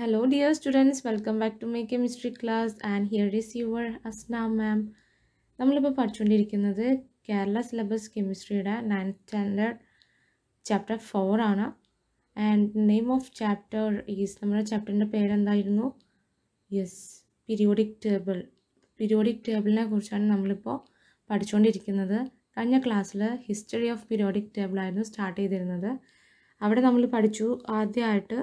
Hello dear students, welcome back to Make a Mystery class and here is your Asna ma'am. നമ്മളിപ്പോൾ പഠിച്ചുകൊണ്ടിരിക്കുന്നത് Kerala syllabus കെമിസ്ട്രിയുടെ ninth standard chapter four ആണ് and name of chapter is നമ്മുടെ ചാപ്റ്ററിൻ്റെ പേരെന്തായിരുന്നു yes periodic table periodic ടേബിളിനെ കുറിച്ചാണ് നമ്മളിപ്പോൾ പഠിച്ചുകൊണ്ടിരിക്കുന്നത് കഴിഞ്ഞ ക്ലാസ്സിൽ ഹിസ്റ്ററി ഓഫ് പീരിയോഡിക് ടേബിളായിരുന്നു സ്റ്റാർട്ട് ചെയ്തിരുന്നത് അവിടെ നമ്മൾ പഠിച്ചു ആദ്യമായിട്ട്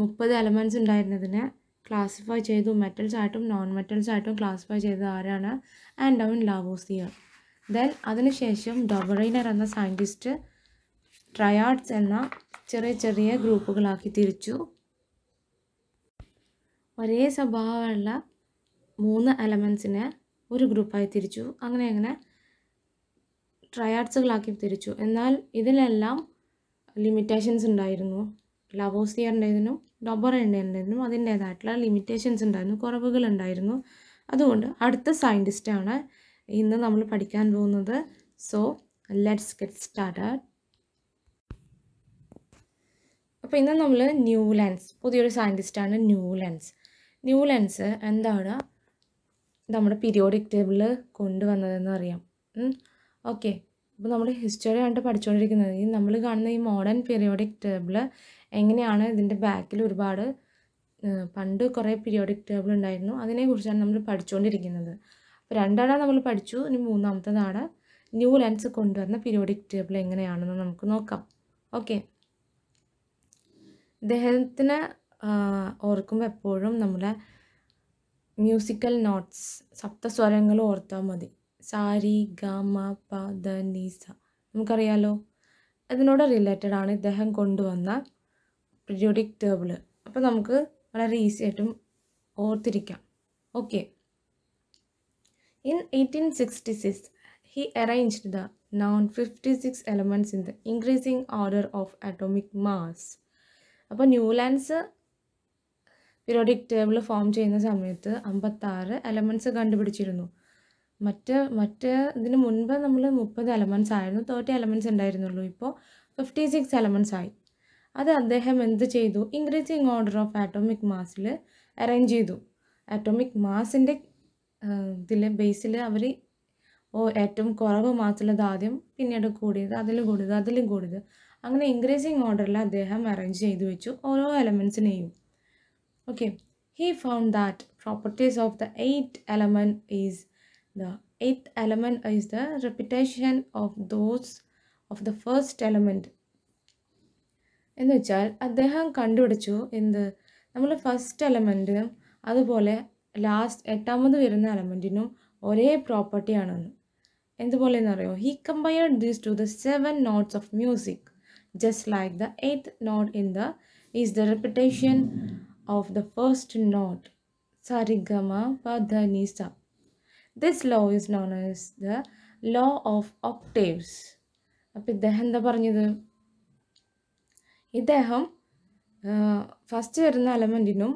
മുപ്പത് എലമെൻറ്റ്സ് ഉണ്ടായിരുന്നതിനെ ക്ലാസിഫൈ ചെയ്തു മെറ്റൽസ് ആയിട്ടും നോൺ മെറ്റൽസ് ആയിട്ടും ക്ലാസിഫൈ ചെയ്തത് ആരാണ് ആൻഡ് ഡൗൺ ലാവോസിയർ ദെൻ അതിനുശേഷം ഡൊബറൈനർ എന്ന സയൻറ്റിസ്റ്റ് ട്രയാഡ്സ് എന്ന ചെറിയ ചെറിയ ഗ്രൂപ്പുകളാക്കി തിരിച്ചു ഒരേ സ്വഭാവമുള്ള മൂന്ന് എലമെൻസിനെ ഒരു ഗ്രൂപ്പായി തിരിച്ചു അങ്ങനെ അങ്ങനെ ട്രയാഡ്സുകളാക്കി തിരിച്ചു എന്നാൽ ഇതിലെല്ലാം ലിമിറ്റേഷൻസ് ഉണ്ടായിരുന്നു ഇതിനും ഡബർ എണ്ണയിലായിരുന്നു അതിൻ്റേതായിട്ടുള്ള ലിമിറ്റേഷൻസ് ഉണ്ടായിരുന്നു കുറവുകൾ ഉണ്ടായിരുന്നു അതുകൊണ്ട് അടുത്ത സയൻറ്റിസ്റ്റാണ് ഇന്ന് നമ്മൾ പഠിക്കാൻ പോകുന്നത് സോ ലെറ്റ്സ് ഗെറ്റ് സ്റ്റാർട്ടഡ് അപ്പോൾ ഇന്ന് നമ്മൾ ന്യൂ ലെൻസ് പുതിയൊരു സയൻറ്റിസ്റ്റാണ് ന്യൂ ലെൻസ് എന്താണ് നമ്മുടെ പീരിയോഡിക് ടേബിളിൽ കൊണ്ടുവന്നതെന്ന് അറിയാം ഓക്കെ അപ്പോൾ നമ്മൾ ഹിസ്റ്ററി ആയിട്ട് പഠിച്ചുകൊണ്ടിരിക്കുന്നത് നമ്മൾ കാണുന്ന ഈ മോഡേൺ പീരിയോഡിക് ടേബിൾ എങ്ങനെയാണ് ഇതിൻ്റെ ബാക്കിൽ ഒരുപാട് പണ്ട് കുറേ പീരിയോഡിക് ടേബിൾ ഉണ്ടായിരുന്നു അതിനെക്കുറിച്ചാണ് നമ്മൾ പഠിച്ചുകൊണ്ടിരിക്കുന്നത് അപ്പോൾ രണ്ടാണ് നമ്മൾ പഠിച്ചു ഇനി മൂന്നാമത്തതാട ന്യൂ ലെൻസ് കൊണ്ടുവന്ന പീരിയോഡിക് ടേബിൾ എങ്ങനെയാണെന്ന് നമുക്ക് നോക്കാം ഓക്കെ ഇദ്ദേഹത്തിനെ ഓർക്കുമ്പോൾ എപ്പോഴും നമ്മളെ മ്യൂസിക്കൽ നോട്ട്സ് സപ്തസ്വരങ്ങൾ ഓർത്താൽ മതി സാരി ഗമ പ ദ നീസ നമുക്കറിയാലോ അതിനോട് റിലേറ്റഡ് ആണ് ഇദ്ദേഹം കൊണ്ടുവന്ന പീരിയോഡിക് ടേബിൾ അപ്പോൾ നമുക്ക് വളരെ ഈസി ആയിട്ടും ഓർത്തിരിക്കാം okay in eighteen sixty six he arranged the known fifty six elements in the increasing order of atomic mass അപ്പോൾ ന്യൂലാൻഡ്സ് പിരിയോഡിക് ടേബിൾ ഫോം ചെയ്യുന്ന സമയത്ത് അമ്പത്താറ് എലമെൻറ്റ്സ് കണ്ടുപിടിച്ചിരുന്നു മറ്റ് മറ്റ് ഇതിന് മുൻപ് നമ്മൾ മുപ്പത് എലമെൻറ്റ്സ് ആയിരുന്നു തേർട്ടി എലമെൻറ്റ്സ് ഉണ്ടായിരുന്നുള്ളൂ ഇപ്പോൾ ഫിഫ്റ്റി സിക്സ് എലമെൻറ്റ്സ് ആയി അത് അദ്ദേഹം എന്ത് ചെയ്തു ഇൻക്രീസിങ് ഓർഡർ ഓഫ് ആറ്റോമിക് മാസിൽ അറേഞ്ച് ചെയ്തു ആറ്റോമിക് മാസിൻ്റെ ഇതിൽ ബേസിൽ അവർ ഓ ഏറ്റവും കുറവ് മാസിലത് ആദ്യം പിന്നീട് കൂടിയത് അതിലും കൂടിയത് അതിലും കൂടിയത് അങ്ങനെ ഇൻക്രീസിങ് ഓർഡറിൽ അദ്ദേഹം അറേഞ്ച് ചെയ്തു വെച്ചു ഓരോ എലമെൻസിനെയും okay he found that properties of the eight element is the eighth element is the repetition of those of the first element എന്ന് വെച്ചാൽ അദ്ദേഹം കണ്ടുപിടിച്ചു എന്ത് നമ്മൾ ഫസ്റ്റ് എലമെൻറ്റും അതുപോലെ ലാസ്റ്റ് എട്ടാമത് വരുന്ന എലമെൻറ്റിനും ഒരേ പ്രോപ്പർട്ടിയാണെന്ന് എന്തുപോലെയെന്ന് അറിയോ he compared these to the seven notes of music just like the eighth note in the is the repetition of the first note സരിഗമ പ ധ നിസ this law is known as the law of octaves അപ്പം ഇദ്ദേഹം എന്താ പറഞ്ഞത് ഇദ്ദേഹം first വരുന്ന എലമെൻറ്റിനും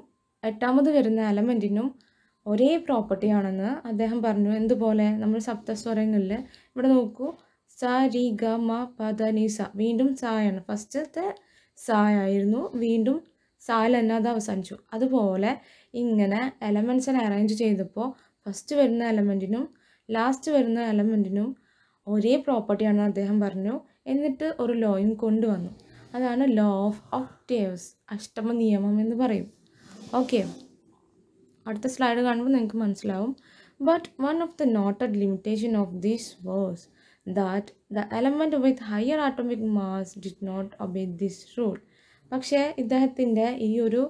എട്ടാമത് വരുന്ന എലമെൻറ്റിനും ഒരേ പ്രോപ്പർട്ടിയാണെന്ന് അദ്ദേഹം പറഞ്ഞു എന്തുപോലെ നമ്മൾ സപ്തസ്വരങ്ങളിൽ ഇവിടെ നോക്കൂ സ രി ഗ മ പ ധ നി സ വീണ്ടും സായാണ് ഫസ്റ്റത്തെ സായായിരുന്നു വീണ്ടും സാൽ തന്നെ അത് അവസാനിച്ചു അതുപോലെ ഇങ്ങനെ എലമെൻസിനെ അറേഞ്ച് ചെയ്തപ്പോൾ ഫസ്റ്റ് വരുന്ന എലമെൻറ്റിനും ലാസ്റ്റ് വരുന്ന എലമെൻറ്റിനും ഒരേ പ്രോപ്പർട്ടിയാണെന്ന് അദ്ദേഹം പറഞ്ഞു എന്നിട്ട് ഒരു ലോയും കൊണ്ടുവന്നു അതാണ് ലോ ഓഫ് ഒക്ടേവ്സ് അഷ്ടമ നിയമം എന്ന് പറയും ഓക്കെ അടുത്ത സ്ലൈഡ് കാണുമ്പോൾ നിങ്ങൾക്ക് മനസ്സിലാവും but one of the noted limitation of this was that the element with higher atomic mass did not obey this rule പക്ഷേ ഇദ്ദേഹത്തിൻ്റെ ഈ ഒരു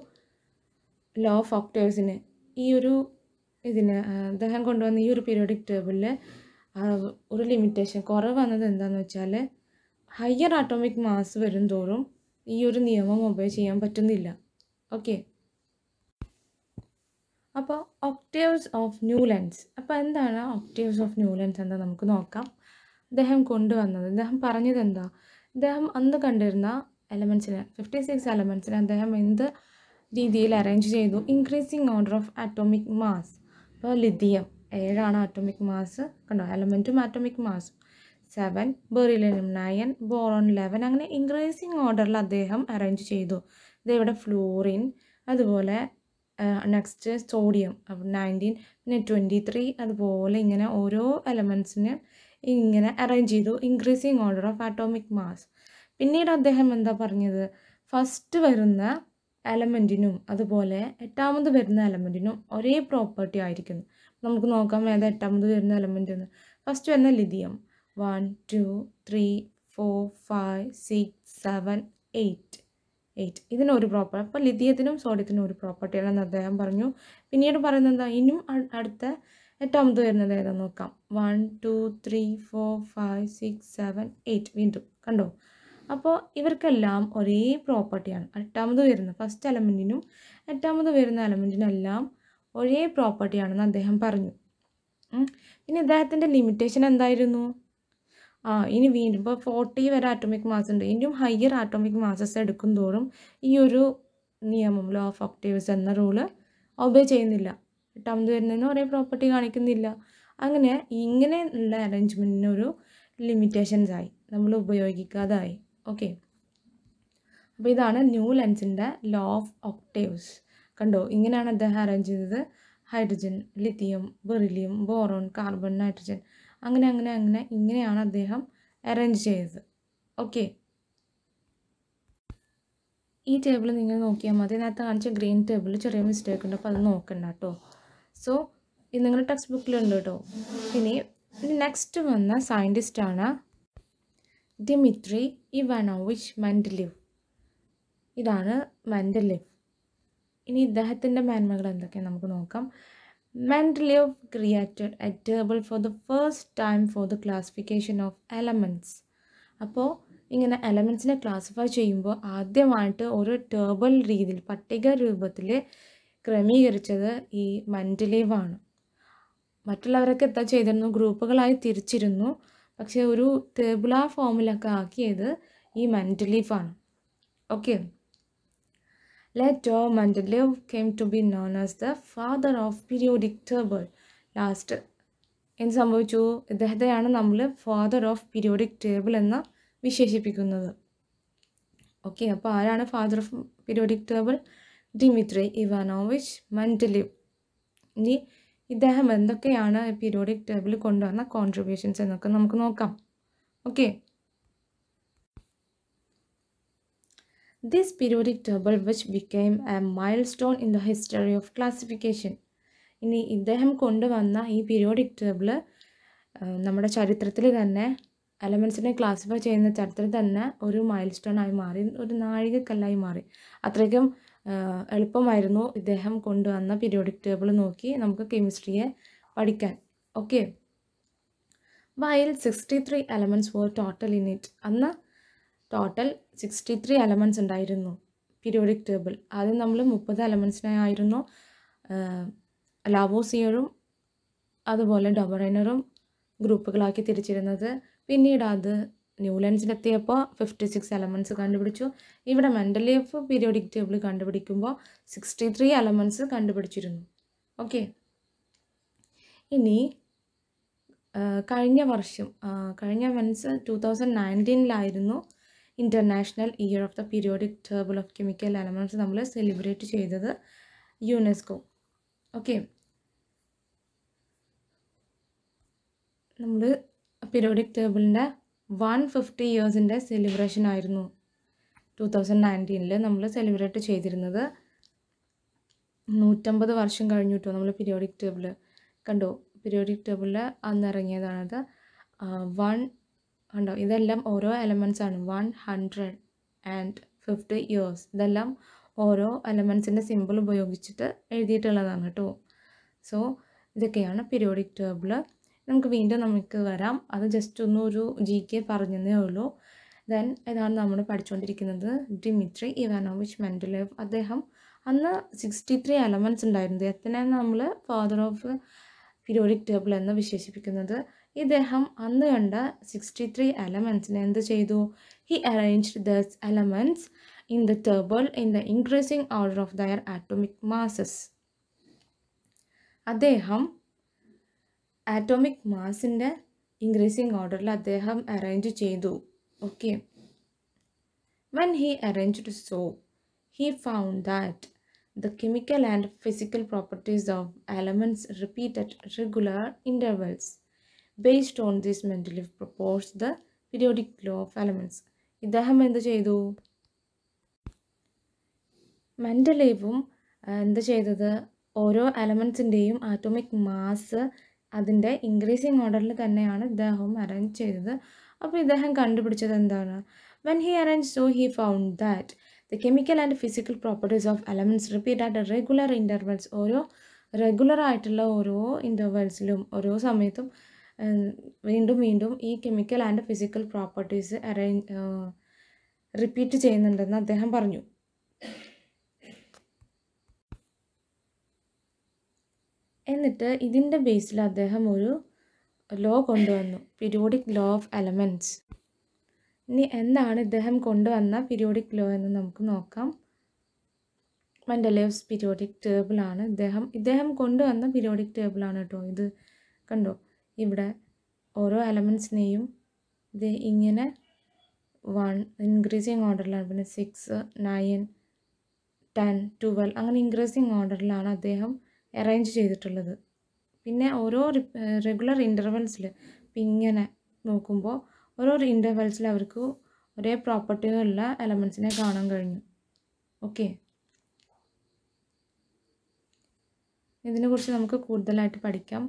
ലോ ഓഫ് ഒക്ടേഴ്സിന് ഈ ഒരു ഇതിന് അദ്ദേഹം കൊണ്ടുവന്ന ഈ ഒരു പീരിയോഡിക് ടേബിളിൽ ഒരു ലിമിറ്റേഷൻ കുറവ് വന്നത് എന്താണെന്ന് വെച്ചാൽ ഹയർ ആറ്റോമിക് മാസ് വരും തോറും ഈ ഒരു നിയമം ഒബേ ചെയ്യാൻ പറ്റുന്നില്ല ഓക്കെ അപ്പോൾ ഒക്ടേവ്സ് ഓഫ് ന്യൂ ലെൻസ് അപ്പോൾ എന്താണ് ഒക്ടേവ്സ് ഓഫ് ന്യൂ ലെൻസ് എന്താ നമുക്ക് നോക്കാം ഇദ്ദേഹം കൊണ്ടുവന്നത് ഇദ്ദേഹം പറഞ്ഞത് എന്താ ഇദ്ദേഹം അന്ന് കണ്ടിരുന്ന എലമെൻസിനെ ഫിഫ്റ്റി സിക്സ് എലമെൻസിനെ അദ്ദേഹം എന്ത് രീതിയിൽ അറേഞ്ച് ചെയ്തു increasing order of atomic mass അപ്പോൾ ലിഥിയം ഏഴാണ് ആറ്റോമിക് മാസ് കണ്ടോ എലമെൻറ്റും ആറ്റോമിക് മാസും സെവൻ ബെറിലിനും നയൻ ബോറോൺ ലെവൻ അങ്ങനെ ഇൻക്രീസിങ് ഓർഡറിൽ അദ്ദേഹം അറേഞ്ച് ചെയ്തു ഇതിവിടെ ഫ്ലൂറിൻ അതുപോലെ നെക്സ്റ്റ് സോഡിയം അപ്പം നയൻറ്റീൻ പിന്നെ ട്വൻറ്റി ത്രീ അതുപോലെ ഇങ്ങനെ ഓരോ എലമെൻസിന് ഇങ്ങനെ അറേഞ്ച് ചെയ്തു increasing order of atomic mass പിന്നീട് അദ്ദേഹം എന്താ പറഞ്ഞത് ഫസ്റ്റ് വരുന്ന എലമെൻറ്റിനും അതുപോലെ എട്ടാമത് വരുന്ന എലമെൻറ്റിനും ഒരേ പ്രോപ്പർട്ടി ആയിരിക്കുന്നു നമുക്ക് നോക്കാം ഏതാ എട്ടാമത് വരുന്ന എലമെൻ്റ് എന്ന് ഫസ്റ്റ് വരുന്ന lithium one two three four five six seven eight eight ഇതിനൊരു പ്രോപ്പർട്ടി അപ്പോൾ ലിഥിയത്തിനും സോഡിയത്തിനും ഒരു പ്രോപ്പർട്ടിയാണെന്ന് അദ്ദേഹം പറഞ്ഞു പിന്നീട് പറയുന്നത് എന്താ ഇനിയും അടുത്ത എട്ടാമത് വരുന്നത് ഏതാ നോക്കാം one two three four five six seven eight വീണ്ടും കണ്ടോ അപ്പോൾ ഇവർക്കെല്ലാം ഒരേ പ്രോപ്പർട്ടിയാണ് എട്ടാമത് വരുന്ന ഫസ്റ്റ് എലമെൻറ്റിനും എട്ടാമത് വരുന്ന എലമെൻറ്റിനെല്ലാം ഒരേ പ്രോപ്പർട്ടിയാണെന്ന് അദ്ദേഹം പറഞ്ഞു പിന്നെ ഇദ്ദേഹത്തിൻ്റെ ലിമിറ്റേഷൻ എന്തായിരുന്നു ആ ഇനി വീണ്ടും ഇപ്പോൾ ഫോർട്ടി വരെ ആറ്റോമിക് മാസ് ഉണ്ട് ഇനിയും ഹയർ ആറ്റോമിക് മാസസ് എടുക്കും തോറും ഈ ഒരു നിയമം ലോ ഓഫ് ഒക്ടേവ്സ് എന്ന റൂള് ഒബേ ചെയ്യുന്നില്ല എട്ടാമത് വരുന്നതിന് ഒരേ പ്രോപ്പർട്ടി കാണിക്കുന്നില്ല അങ്ങനെ ഇങ്ങനെയുള്ള അറേഞ്ച്മെൻറ്റിനൊരു ലിമിറ്റേഷൻസ് ആയി നമ്മൾ ഉപയോഗിക്കാതായി ഓക്കെ അപ്പോൾ ഇതാണ് ന്യൂ ലെൻസിൻ്റെ ലോ ഓഫ് ഒക്ടേവ്സ് കണ്ടോ ഇങ്ങനെയാണ് അദ്ദേഹം അറേഞ്ച് ചെയ്തത് hydrogen lithium beryllium boron carbon nitrogen അങ്ങനെ അങ്ങനെ അങ്ങനെ ഇങ്ങനെയാണ് അദ്ദേഹം അറേഞ്ച് ചെയ്തത് ഓക്കെ ഈ ടേബിൾ നിങ്ങൾ നോക്കിയാൽ മതി നേരത്തെ കാണിച്ച ഗ്രീൻ ടേബിളിൽ ചെറിയ മിസ്റ്റേക്ക് ഉണ്ട് അപ്പോൾ അത് നോക്കണ്ട കേട്ടോ സോ ഇത് നിങ്ങളുടെ ടെക്സ്റ്റ് ബുക്കിലുണ്ട് കേട്ടോ പിന്നെ നെക്സ്റ്റ് വന്ന സയൻറ്റിസ്റ്റാണ് ഡിമിത്രി ഇവാനോവിച്ച് മെൻഡലിവ് ഇതാണ് മെൻഡലിവ് ഇനി ഇദ്ദേഹത്തിൻ്റെ മേന്മകൾ എന്തൊക്കെയാണ് നമുക്ക് നോക്കാം Mendeleev created a table for the first time for the classification of elements. അപ്പോൾ ഇങ്ങനെ എലമെൻസിനെ ക്ലാസിഫൈ ചെയ്യുമ്പോൾ ആദ്യമായിട്ട് ഒരു ടേബിൾ രീതിയിൽ പട്ടിക രൂപത്തിൽ ക്രമീകരിച്ചത് ഈ മെൻഡലീവാണ് മറ്റുള്ളവരൊക്കെ എന്താ ചെയ്തിരുന്നു ഗ്രൂപ്പുകളായി തിരിച്ചിരുന്നു പക്ഷേ ഒരു ടേബിളാ ഫോമിലൊക്കെ ആക്കിയത് ഈ മെൻഡലീഫാണ് okay Later, Mendeleev came to be known as the father of periodic table. Last എന്ത് സംഭവിച്ചു ഇദ്ദേഹത്തെയാണ് നമ്മൾ ഫാദർ ഓഫ് പീരിയോഡിക് ടേബിൾ എന്ന് വിശേഷിപ്പിക്കുന്നത് ഓക്കെ അപ്പോൾ ആരാണ് father of periodic table Dmitri Ivanovich Mendeleev ഇനി ഇദ്ദേഹം എന്തൊക്കെയാണ് പീരിയോഡിക് ടേബിൾ കൊണ്ടുവന്ന കോൺട്രിബ്യൂഷൻസ് എന്നൊക്കെ നമുക്ക് നോക്കാം okay This periodic table which became a milestone in the history of classification. ഇനി ഇദ്ദേഹം കൊണ്ടുവന്ന ഈ പീരിയോഡിക് ടേബിൾ നമ്മുടെ ചരിത്രത്തിൽ തന്നെ എലമെൻസിനെ ക്ലാസിഫൈ ചെയ്യുന്ന ചരിത്രത്തിൽ തന്നെ ഒരു മൈൽ സ്റ്റോൺ ആയി മാറി ഒരു നാഴികക്കല്ലായി മാറി അത്രയ്ക്കും എളുപ്പമായിരുന്നു ഇദ്ദേഹം കൊണ്ടുവന്ന പീരിയോഡിക് ടേബിൾ നോക്കി നമുക്ക് കെമിസ്ട്രിയെ പഠിക്കാൻ ഓക്കെ വയൽ sixty three elements were total in it അന്ന് ടോട്ടൽ സിക്സ്റ്റി ത്രീ എലമെൻറ്റ്സ് ഉണ്ടായിരുന്നു പീരിയോഡിക് ടേബിൾ ആദ്യം നമ്മൾ മുപ്പത് എലമെൻറ്റ്സിനായിരുന്നു ലാവോസിയറും അതുപോലെ ഡൊബറൈനറും ഗ്രൂപ്പുകളാക്കി തിരിച്ചിരുന്നത് പിന്നീട് അത് ന്യൂലൻസിലെത്തിയപ്പോൾ ഫിഫ്റ്റി സിക്സ് എലമെൻറ്റ്സ് കണ്ടുപിടിച്ചു ഇവിടെ മെൻ്റലീഫ് പീരിയോഡിക് ടേബിൾ കണ്ടുപിടിക്കുമ്പോൾ സിക്സ്റ്റി ത്രീ എലമെൻറ്റ്സ് കണ്ടുപിടിച്ചിരുന്നു ഓക്കെ ഇനി കഴിഞ്ഞ വർഷം കഴിഞ്ഞ മെൻസ് ടു തൗസൻഡ് നയൻറ്റീനിലായിരുന്നു international year of the periodic table of chemical elements നമ്മൾ സെലിബ്രേറ്റ് ചെയ്തത് യുനെസ്കോ ഓക്കെ നമ്മൾ പീരിയോഡിക് ടേബിളിൻ്റെ വൺ ഫിഫ്റ്റി ഇയേഴ്സിൻ്റെ സെലിബ്രേഷൻ ആയിരുന്നു ടു തൗസൻഡ് നയൻറ്റീനിൽ നമ്മൾ സെലിബ്രേറ്റ് ചെയ്തിരുന്നത് നൂറ്റമ്പത് വർഷം കഴിഞ്ഞു കിട്ടുമോ നമ്മൾ പീരിയോഡിക് ടേബിൾ കണ്ടോ പീരിയോഡിക് ടേബിളിൽ അന്നിറങ്ങിയതാണത് വൺ കണ്ടോ ഇതെല്ലാം ഓരോ എലമെൻറ്റ്സ് ആണ് one hundred and fifty years ഇതെല്ലാം ഓരോ എലമെൻസിൻ്റെ സിമ്പിൾ ഉപയോഗിച്ചിട്ട് എഴുതിയിട്ടുള്ളതാണ് കേട്ടോ സോ ഇതൊക്കെയാണ് പീരിയോഡിക് ടേബിൾ നമുക്ക് വീണ്ടും നമുക്ക് വരാം അത് ജസ്റ്റ് ഒന്നൊരു ഒരു ജി കെ പറഞ്ഞതേ ഉള്ളൂ ദെൻ ഇതാണ് നമ്മൾ പഠിച്ചുകൊണ്ടിരിക്കുന്നത് ഡിമിത്രി ഇവാനോവിച്ച് മെൻഡലേവ് അദ്ദേഹം അന്ന് സിക്സ്റ്റി ത്രീ എലമെൻസ് ഉണ്ടായിരുന്നു എത്തിനാണ് നമ്മൾ ഫാദർ ഓഫ് പീരിയോഡിക് ടേബിൾ എന്ന് വിശേഷിപ്പിക്കുന്നത് ഇദ്ദേഹം അന്ന് കണ്ട സിക്സ്റ്റി ത്രീ എലമെൻസിനെ എന്ത് ചെയ്തു he arranged these elements in the table in the increasing order of their atomic masses അദ്ദേഹം ആറ്റോമിക് മാസിൻ്റെ ഇൻക്രീസിങ് ഓർഡറിൽ അദ്ദേഹം അറേഞ്ച് ചെയ്തു okay when he arranged so he found that the chemical and physical properties of elements repeat at regular intervals. Based on this Mendeleev propose the periodic law of elements ഇദ്ദേഹം എന്ത് ചെയ്തു മെൻ്റലീവും എന്ത് ചെയ്തത് ഓരോ എലമെൻസിൻ്റെയും ആറ്റോമിക് മാസ് അതിൻ്റെ increasing ഓർഡറിൽ തന്നെയാണ് ഇദ്ദേഹവും അറേഞ്ച് ചെയ്തത് അപ്പോൾ ഇദ്ദേഹം കണ്ടുപിടിച്ചത് എന്താണ് when he arrange so he found that the chemical and physical properties of elements repeat at regular intervals ഓരോ റെഗുലർ ആയിട്ടുള്ള ഓരോ ഇൻ്റർവെൽസിലും ഓരോ സമയത്തും വീണ്ടും വീണ്ടും ഈ chemical and physical properties arrange repeat ചെയ്യുന്നുണ്ടെന്ന് അദ്ദേഹം പറഞ്ഞു എന്നിട്ട് ഇതിൻ്റെ ബേസിൽ അദ്ദേഹം ഒരു ലോ കൊണ്ടുവന്നു പിരിയോഡിക് ലോ ഓഫ് എലമെൻറ്റ്സ് ഇനി എന്താണ് ഇദ്ദേഹം കൊണ്ടുവന്ന പിരിയോഡിക് ലോ എന്ന് നമുക്ക് നോക്കാം മൻഡലേവ്സ് പിരിയോഡിക് ടേബിളാണ് ഇദ്ദേഹം ഇദ്ദേഹം കൊണ്ടുവന്ന പിരിയോഡിക് ടേബിളാണ് കേട്ടോ ഇത് കണ്ടോ ഇവിടെ ഓരോ എലമെൻറ്റ്സിനെയും ഇത് ഇങ്ങനെ വൺ ഇൻക്രീസിങ് ഓർഡറിലാണ് പിന്നെ സിക്സ് നയൻ ടെൻ ട്വൽവ് അങ്ങനെ ഇൻക്രീസിങ് ഓർഡറിലാണ് അദ്ദേഹം അറേഞ്ച് ചെയ്തിട്ടുള്ളത് പിന്നെ ഓരോ റെഗുലർ ഇൻ്റർവെൽസിൽ ഇപ്പം ഇങ്ങനെ നോക്കുമ്പോൾ ഓരോ ഇൻ്റർവെൽസിൽ അവർക്ക് ഒരേ പ്രോപ്പർട്ടികളുള്ള എലമെൻസിനെ കാണാൻ കഴിഞ്ഞു ഓക്കെ ഇതിനെക്കുറിച്ച് നമുക്ക് കൂടുതലായിട്ട് പഠിക്കാം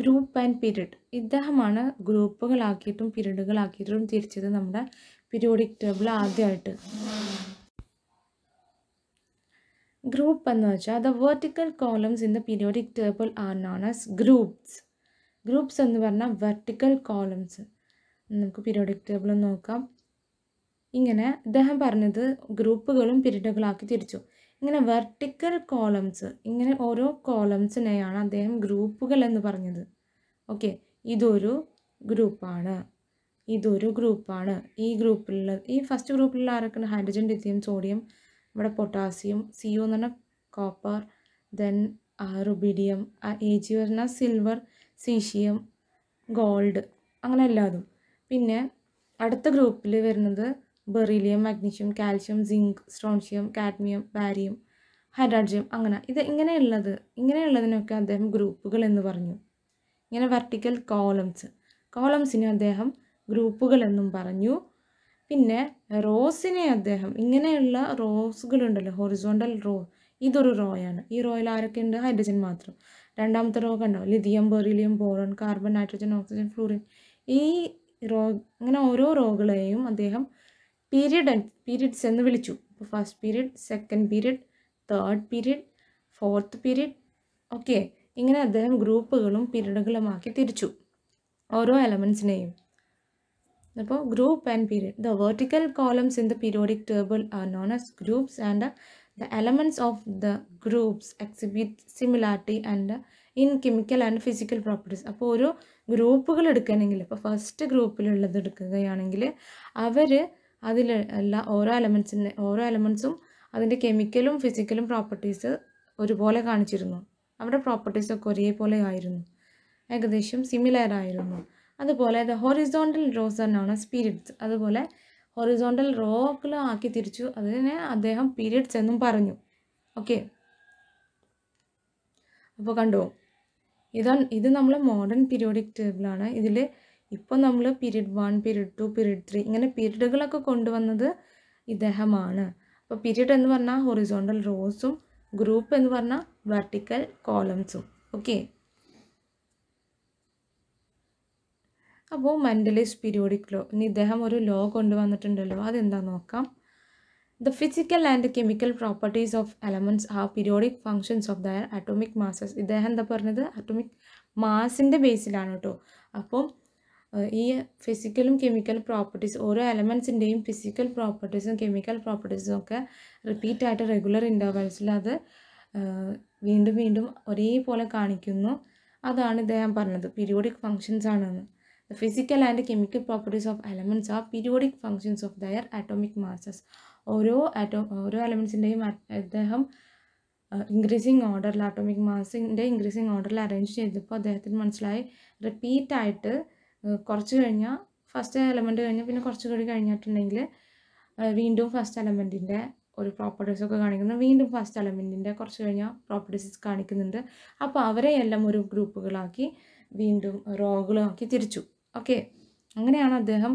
ഗ്രൂപ്പ് ആൻഡ് പീരീഡ് ഇദ്ദേഹമാണ് ഗ്രൂപ്പുകളാക്കിയിട്ടും പീരീഡുകളാക്കിയിട്ടും തിരിച്ചത് നമ്മുടെ പീരിയോഡിക് ടേബിൾ ആദ്യമായിട്ട് ഗ്രൂപ്പ് എന്ന് വെച്ചാൽ the vertical columns in the periodic table are known as groups groups എന്ന് പറഞ്ഞാൽ വെർട്ടിക്കൽ കോളംസ് നമുക്ക് പീരിയോഡിക് ടേബിൾ നോക്കാം ഇങ്ങനെ ഇദ്ദേഹം പറഞ്ഞത് ഗ്രൂപ്പുകളും പീരീഡുകളാക്കി തിരിച്ചു ഇങ്ങനെ വെർട്ടിക്കൽ കോളംസ് ഇങ്ങനെ ഓരോ കോളംസിനെയാണ് അദ്ദേഹം ഗ്രൂപ്പുകൾ എന്ന് പറഞ്ഞത് ഓക്കെ ഇതൊരു ഗ്രൂപ്പാണ് ഇതൊരു ഗ്രൂപ്പാണ് ഈ ഗ്രൂപ്പിലുള്ള ഈ ഫസ്റ്റ് ഗ്രൂപ്പിലുള്ള ആരൊക്കെയാണ് ഹൈഡ്രജൻ ലിഥിയം സോഡിയം ഇവിടെ പൊട്ടാസ്യം സി ഒ എന്ന് പറഞ്ഞാൽ copper then rubidium A G പറഞ്ഞാൽ സിൽവർ സീഷ്യം ഗോൾഡ് അങ്ങനെ എല്ലാതും പിന്നെ അടുത്ത ഗ്രൂപ്പിൽ വരുന്നത് beryllium magnesium calcium zinc strontium cadmium barium hydrargyrum അങ്ങനെ ഇത് ഇങ്ങനെയുള്ളത് ഇങ്ങനെയുള്ളതിനൊക്കെ അദ്ദേഹം ഗ്രൂപ്പുകൾ എന്ന് പറഞ്ഞു ഇങ്ങനെ വെർട്ടിക്കൽ കോളംസ് കോളംസിന് അദ്ദേഹം ഗ്രൂപ്പുകൾ എന്നും പറഞ്ഞു പിന്നെ റോസിനെ അദ്ദേഹം ഇങ്ങനെയുള്ള റോസുകളുണ്ടല്ലോ ഹൊറിസോണ്ടൽ റോ ഇതൊരു റോയാണ് ഈ റോയിൽ ആരൊക്കെ ഉണ്ട് ഹൈഡ്രജൻ മാത്രം രണ്ടാമത്തെ റോ കണ്ടോ lithium beryllium boron carbon nitrogen oxygen fluorine ഈ റോ ഇങ്ങനെ ഓരോ റോകളെയും അദ്ദേഹം പീരീഡ് ആൻഡ് പീരീഡ്സ് എന്ന് വിളിച്ചു അപ്പോൾ first period second period third period fourth period okay ഇങ്ങനെ അദ്ദേഹം ഗ്രൂപ്പുകളും പീരിയഡുകളുമാക്കി തിരിച്ചു ഓരോ എലമെൻസിനെയും അപ്പോൾ group and period the vertical columns in the periodic table are known as groups and the elements of the groups exhibit similarity and in chemical and physical properties അപ്പോൾ ഓരോ ഗ്രൂപ്പുകൾ എടുക്കുകയാണെങ്കിൽ ഇപ്പോൾ ഫസ്റ്റ് ഗ്രൂപ്പിലുള്ളത് എടുക്കുകയാണെങ്കിൽ അവർ അതിൽ എല്ലാ ഓരോ എലമെൻസിൻ്റെ ഓരോ എലമെൻസും അതിൻ്റെ കെമിക്കലും ഫിസിക്കലും പ്രോപ്പർട്ടീസ് ഒരുപോലെ കാണിച്ചിരുന്നു അവിടെ പ്രോപ്പർട്ടീസൊക്കെ ഒരേപോലെ ആയിരുന്നു ഏകദേശം സിമിലർ ആയിരുന്നു അതുപോലെ ദ ഹൊറിസോണ്ടൽ റോസ് തന്നെയാണ് സ്പിരിറ്റ്സ് അതുപോലെ ഹൊറിസോണ്ടൽ റോക്കിൽ ആക്കി തിരിച്ചു അതിനെ അദ്ദേഹം പീരിയഡ്സ് എന്നും പറഞ്ഞു ഓക്കെ അപ്പോൾ കണ്ടോ ഇതാണ് ഇത് നമ്മൾ മോഡേൺ പീരിയോഡിക് ടേബിളാണ് ഇതിൽ ഇപ്പോൾ നമ്മൾ period one period two period three ഇങ്ങനെ പീരീഡുകളൊക്കെ കൊണ്ടുവന്നത് ഇദ്ദേഹമാണ് അപ്പോൾ പീരീഡ് എന്ന് പറഞ്ഞാൽ ഹൊറിസോണ്ടൽ റോസും ഗ്രൂപ്പ് എന്ന് പറഞ്ഞാൽ വെർട്ടിക്കൽ കോളംസും ഓക്കെ അപ്പോൾ മെൻ്റലിസ് പീരിയോഡിക് ലോ ഇനി ഇദ്ദേഹം ഒരു ലോ കൊണ്ടുവന്നിട്ടുണ്ടല്ലോ അതെന്താ നോക്കാം the physical and chemical properties of elements are periodic functions of their atomic masses ഇദ്ദേഹം എന്താ പറഞ്ഞത് അറ്റോമിക് മാസിൻ്റെ ബേസിലാണ് കേട്ടോ അപ്പം ഈ ഫിസിക്കലും കെമിക്കൽ പ്രോപ്പർട്ടീസ് ഓരോ എലമെൻസിൻ്റെയും ഫിസിക്കൽ പ്രോപ്പർട്ടീസും കെമിക്കൽ പ്രോപ്പർട്ടീസും ഒക്കെ റിപ്പീറ്റ് ആയിട്ട് റെഗുലർ ഇൻ്റർവൽസിൽ അത് വീണ്ടും വീണ്ടും ഒരേപോലെ കാണിക്കുന്നു അതാണ് ഇദ്ദേഹം പറഞ്ഞത് പീരിയോഡിക് ഫങ്ഷൻസ് ആണെന്ന് the physical and chemical properties of elements are periodic functions of their atomic masses ഓരോ ആറ്റോ ഓരോ എലമെൻസിൻ്റെയും അദ്ദേഹം ഇൻക്രീസിങ് ഓർഡറിൽ ആറ്റോമിക് മാസിൻ്റെ ഇൻക്രീസിങ് ഓർഡറിൽ അറേഞ്ച് ചെയ്തപ്പോൾ അദ്ദേഹത്തിന് മനസ്സിലായി റിപ്പീറ്റായിട്ട് കുറച്ച് കഴിഞ്ഞാൽ ഫസ്റ്റ് എലമെൻറ്റ് കഴിഞ്ഞാൽ പിന്നെ കുറച്ച് കൂടി കഴിഞ്ഞിട്ടുണ്ടെങ്കിൽ വീണ്ടും ഫസ്റ്റ് എലമെൻറ്റിൻ്റെ ഒരു പ്രോപ്പർട്ടീസ് ഒക്കെ കാണിക്കുന്നു വീണ്ടും ഫസ്റ്റ് എലമെൻറ്റിൻ്റെ കുറച്ച് കഴിഞ്ഞാൽ പ്രോപ്പർട്ടീസ് കാണിക്കുന്നുണ്ട് അപ്പോൾ അവരെ എല്ലാം ഒരു ഗ്രൂപ്പുകളാക്കി വീണ്ടും റോകളാക്കി തിരിച്ചു ഓക്കെ അങ്ങനെയാണ് അദ്ദേഹം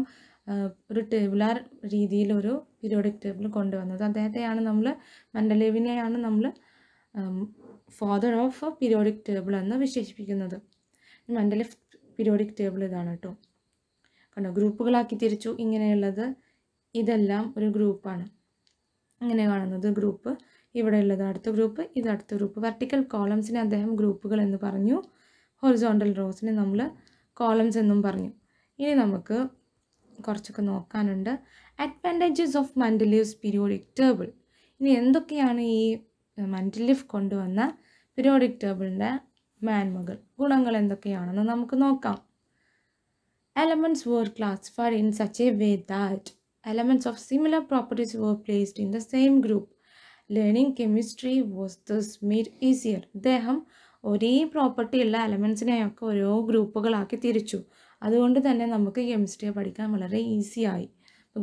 ഒരു ടേബിളാർ രീതിയിൽ ഒരു പീരിയോഡിക് ടേബിൾ കൊണ്ടുവന്നത് അദ്ദേഹത്തെയാണ് നമ്മൾ മൻഡലേവിനെയാണ് നമ്മൾ ഫാദർ ഓഫ് പീരിയോഡിക് ടേബിൾ എന്ന് വിശേഷിപ്പിക്കുന്നത് മൻഡലിഫ് പീരിയോഡിക് ടേബിൾ ഇതാണ് കേട്ടോ കണ്ടോ ഗ്രൂപ്പുകളാക്കി തിരിച്ചു ഇങ്ങനെയുള്ളത് ഇതെല്ലാം ഒരു ഗ്രൂപ്പാണ് ഇങ്ങനെ കാണുന്നത് ഗ്രൂപ്പ് ഇവിടെ ഉള്ളത് അടുത്ത ഗ്രൂപ്പ് ഇത് അടുത്ത ഗ്രൂപ്പ് വെർട്ടിക്കൽ കോളംസിനെ അദ്ദേഹം ഗ്രൂപ്പുകൾ എന്ന് പറഞ്ഞു ഹോറിസോണ്ടൽ റോസിനെ നമ്മൾ കോളംസ് എന്നും പറഞ്ഞു ഇനി നമുക്ക് കുറച്ചൊക്കെ നോക്കാനുണ്ട് advantages of Mendeleev's periodic table ഇനി എന്തൊക്കെയാണ് ഈ മൻഡലിഫ് കൊണ്ടുവന്ന പീരിയോഡിക് ടേബിളിൻ്റെ മാൻമകൾ ഗുണങ്ങൾ എന്തൊക്കെയാണെന്ന് നമുക്ക് നോക്കാം elements were classified in such a way that elements of similar properties were placed in the same group. Learning chemistry was thus made easier അദ്ദേഹം ഒരേ പ്രോപ്പർട്ടി ഉള്ള എലമെൻസിനെയൊക്കെ ഓരോ ഗ്രൂപ്പുകളാക്കി തിരിച്ചു അതുകൊണ്ട് തന്നെ നമുക്ക് കെമിസ്ട്രിയെ പഠിക്കാൻ വളരെ ഈസിയായി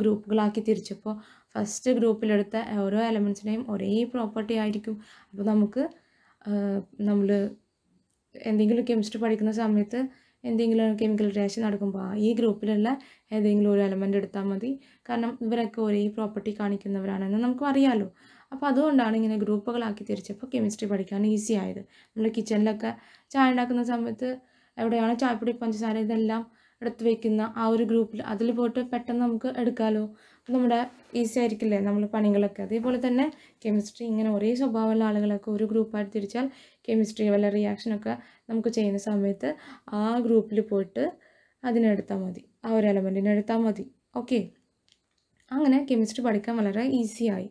ഗ്രൂപ്പുകളാക്കി തിരിച്ചപ്പോൾ ഫസ്റ്റ് ഗ്രൂപ്പിലെടുത്ത ഓരോ എലമെൻസിനെയും ഒരേ പ്രോപ്പർട്ടി ആയിരിക്കും അപ്പോൾ നമുക്ക് നമ്മൾ എന്തെങ്കിലും കെമിസ്ട്രി പഠിക്കുന്ന സമയത്ത് എന്തെങ്കിലും കെമിക്കൽ റിയാക്ഷൻ നടക്കുമ്പോൾ ഈ ഗ്രൂപ്പിലുള്ള ഏതെങ്കിലും ഒരു എലമെൻ്റ് എടുത്താൽ മതി കാരണം ഇവരൊക്കെ ഒരേ പ്രോപ്പർട്ടി കാണിക്കുന്നവരാണെന്ന് നമുക്ക് അറിയാമല്ലോ അപ്പോൾ അതുകൊണ്ടാണ് ഇങ്ങനെ ഗ്രൂപ്പുകളാക്കി തിരിച്ചപ്പോൾ കെമിസ്ട്രി പഠിക്കാൻ ഈസി ആയത് നമ്മൾ കിച്ചണിലൊക്കെ ചായ ഉണ്ടാക്കുന്ന സമയത്ത് എവിടെയാണ് ചായപ്പൊടി പഞ്ചസാര ഇതെല്ലാം എടുത്ത് വെക്കുന്ന ആ ഒരു ഗ്രൂപ്പിൽ അതിൽ പോയിട്ട് പെട്ടെന്ന് നമുക്ക് എടുക്കാമല്ലോ നമ്മുടെ ഈസി ആയിരിക്കില്ലേ നമ്മൾ പണികളൊക്കെ അതേപോലെ തന്നെ കെമിസ്ട്രി ഇങ്ങനെ ഒരേ സ്വഭാവമുള്ള ആളുകളൊക്കെ ഒരു ഗ്രൂപ്പായിട്ട് തിരിച്ചാൽ കെമിസ്ട്രി വല്ല റിയാക്ഷനൊക്കെ നമുക്ക് ചെയ്യുന്ന സമയത്ത് ആ ഗ്രൂപ്പിൽ പോയിട്ട് അതിനെടുത്താൽ മതി ആ ഒരു എലമെൻറ്റിനെടുത്താൽ മതി ഓക്കെ അങ്ങനെ കെമിസ്ട്രി പഠിക്കാൻ വളരെ ഈസിയായി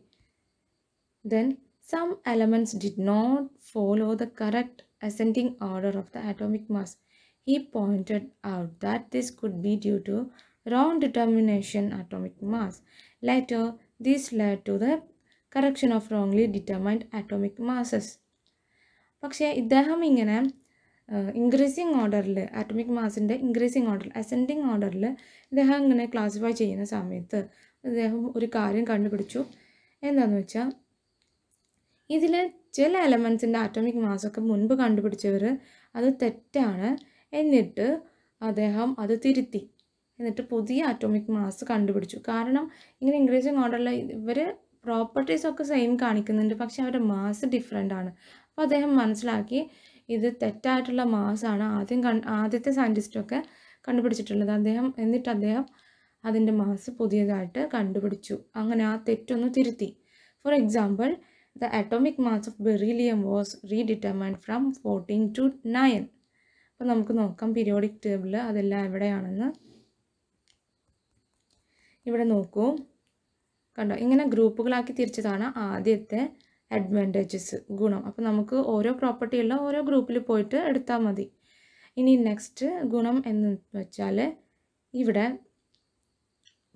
then some elements did not follow the correct ascending order of the atomic mass he pointed out that this could be due to round determination atomic mass. Later, this led to the correction of wrongly determined atomic masses. പക്ഷേ ഇദ്ദേഹം ഇങ്ങനെ increasing ഓർഡറിൽ atomic മാസിൻ്റെ increasing ഓർഡറിൽ ascending ഓർഡറിൽ ഇദ്ദേഹം ഇങ്ങനെ classify ചെയ്യുന്ന സമയത്ത് അദ്ദേഹം ഒരു കാര്യം കണ്ടുപിടിച്ചു എന്താണെന്ന് വെച്ചാൽ ഇതിൽ ചില എലമെൻസിൻ്റെ ആറ്റോമിക് മാസൊക്കെ മുൻപ് കണ്ടുപിടിച്ചവർ അത് തെറ്റാണ് എന്നിട്ട് അദ്ദേഹം അത് തിരുത്തി എന്നിട്ട് പുതിയ ആറ്റോമിക് മാസ് കണ്ടുപിടിച്ചു കാരണം ഇങ്ങനെ ഇൻക്രീസിങ് ഓർഡറിൽ ഇവർ പ്രോപ്പർട്ടീസൊക്കെ സെയിം കാണിക്കുന്നുണ്ട് പക്ഷേ അവരുടെ മാസ് ഡിഫറെൻ്റ് ആണ് അപ്പോൾ അദ്ദേഹം മനസ്സിലാക്കി ഇത് തെറ്റായിട്ടുള്ള മാസാണ് ആദ്യം കണ് ആദ്യത്തെ സയൻറ്റിസ്റ്റൊക്കെ കണ്ടുപിടിച്ചിട്ടുള്ളത് അദ്ദേഹം എന്നിട്ട് അദ്ദേഹം അതിൻ്റെ മാസ് പുതിയതായിട്ട് കണ്ടുപിടിച്ചു അങ്ങനെ ആ തെറ്റൊന്ന് തിരുത്തി for example the atomic mass of beryllium was redetermined from fourteen to nine അപ്പോൾ നമുക്ക് നോക്കാം പീരിയോഡിക് ടേബിൾ അതെല്ലാം എവിടെയാണെന്ന് ഇവിടെ നോക്കൂ കണ്ടോ ഇങ്ങനെ ഗ്രൂപ്പുകളാക്കി തിരിച്ചതാണ് ആദ്യത്തെ അഡ്വാൻറ്റേജസ് ഗുണം അപ്പോൾ നമുക്ക് ഓരോ പ്രോപ്പർട്ടിയുള്ള ഓരോ ഗ്രൂപ്പിൽ പോയിട്ട് എടുത്താൽ മതി ഇനി നെക്സ്റ്റ് ഗുണം എന്ന് വെച്ചാൽ ഇവിടെ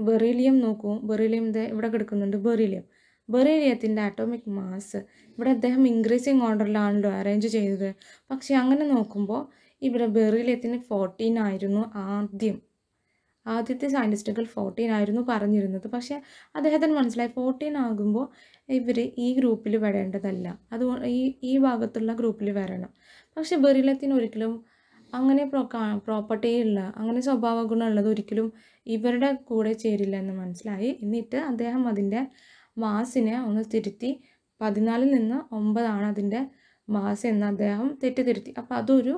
ബെറീലിയം നോക്കൂ ബെറീലിയം ഇവിടെ കിടക്കുന്നുണ്ട് ബെറീലിയം ബെറീലിയത്തിൻ്റെ ആറ്റോമിക് മാസ് ഇവിടെ അദ്ദേഹം ഇൻക്രീസിങ് ഓർഡറിലാണല്ലോ അറേഞ്ച് ചെയ്തത് പക്ഷേ അങ്ങനെ നോക്കുമ്പോൾ ഇവിടെ ബെറീലിയത്തിന് ഫോർട്ടീൻ ആയിരുന്നു ആദ്യം ആദ്യത്തെ സയൻറ്റിസ്റ്റുകൾ ഫോർട്ടീൻ ആയിരുന്നു പറഞ്ഞിരുന്നത് പക്ഷേ അദ്ദേഹത്തിന് മനസ്സിലായി ഫോർട്ടീൻ ആകുമ്പോൾ ഇവർ ഈ ഗ്രൂപ്പിൽ വരേണ്ടതല്ല അത് ഈ ഈ ഭാഗത്തുള്ള ഗ്രൂപ്പിൽ വരണം പക്ഷേ ബെറിലത്തിന് ഒരിക്കലും അങ്ങനെ പ്രോ പ്രോപ്പർട്ടി ഉള്ള അങ്ങനെ സ്വഭാവ ഗുണമുള്ളത് ഒരിക്കലും ഇവരുടെ കൂടെ ചേരില്ല എന്ന് മനസ്സിലായി എന്നിട്ട് അദ്ദേഹം അതിൻ്റെ മാസിനെ ഒന്ന് തിരുത്തി പതിനാലിൽ നിന്ന് ഒമ്പതാണ് അതിൻ്റെ മാസ് എന്ന് അദ്ദേഹം തെറ്റിതിരുത്തി അപ്പോൾ അതൊരു